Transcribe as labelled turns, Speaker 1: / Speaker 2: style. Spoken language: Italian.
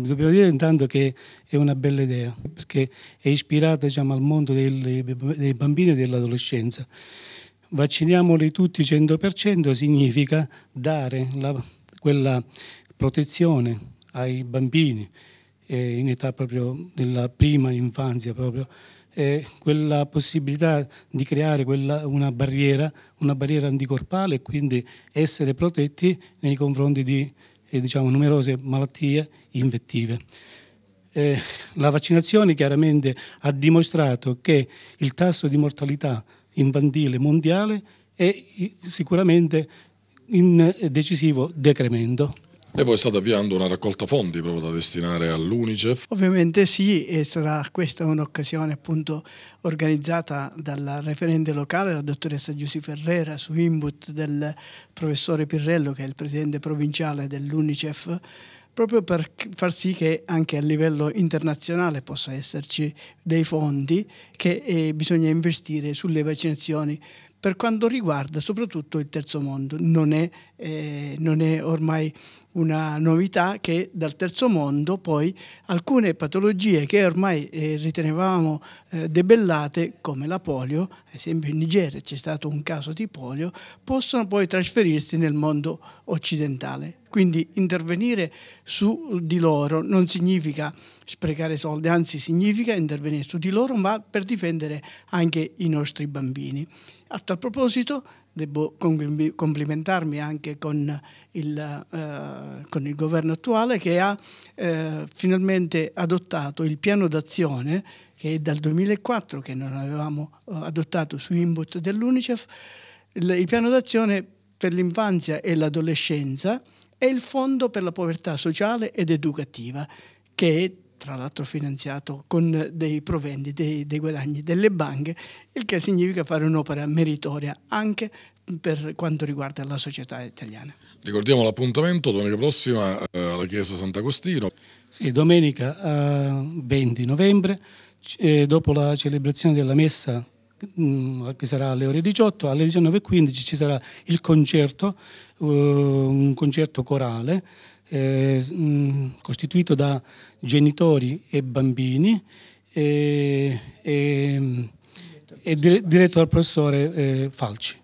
Speaker 1: Dobbiamo dire intanto che è una bella idea, perché è ispirata diciamo, al mondo dei, bambini e dell'adolescenza. Vacciniamoli tutti 100% significa dare la, quella protezione ai bambini eh, in età proprio della prima infanzia, proprio, eh, quella possibilità di creare quella, una, barriera, una barriera anticorpale e quindi essere protetti nei confronti di eh, diciamo, numerose malattie invettive. Eh, la vaccinazione chiaramente ha dimostrato che il tasso di mortalità infantile mondiale è sicuramente in eh,
Speaker 2: decisivo
Speaker 1: decremento.
Speaker 2: E voi state avviando una raccolta fondi proprio da destinare all'UNICEF?
Speaker 3: Ovviamente sì, e sarà questa un'occasione appunto organizzata dalla referente locale, la dottoressa Giussi Ferrera, su input del professore Pirrello, che è il presidente provinciale dell'UNICEF, proprio per far sì che anche a livello internazionale possa esserci dei fondi che eh, bisogna investire sulle vaccinazioni per quanto riguarda soprattutto il terzo mondo. Non è, eh, non è ormai una novità che dal terzo mondo poi alcune patologie che ormai eh, ritenevamo eh, debellate, come la polio, ad esempio in Nigeria c'è stato un caso di polio, possono poi trasferirsi nel mondo occidentale. Quindi intervenire su di loro non significa sprecare soldi, anzi significa intervenire su di loro, ma per difendere anche i nostri bambini. A tal proposito devo complimentarmi anche con il, eh, con il governo attuale che ha eh, finalmente adottato il piano d'azione che è dal 2004 che non avevamo eh, adottato su input dell'UNICEF, il, il piano d'azione per l'infanzia e l'adolescenza e il Fondo per la povertà sociale ed educativa, che è tra l'altro finanziato con dei proventi, dei, dei guadagni delle banche, il che significa fare un'opera meritoria anche per quanto riguarda la
Speaker 1: società italiana.
Speaker 2: Ricordiamo l'appuntamento domenica prossima eh, alla Chiesa Sant'Agostino.
Speaker 1: Sì, domenica eh, 20 novembre, eh, dopo la celebrazione della messa Mm, che sarà alle ore 18, alle 19.15 ci sarà il concerto, eh, un concerto corale eh, mm, costituito da genitori e bambini eh, e, mm, e, e diretto dal professore Falci.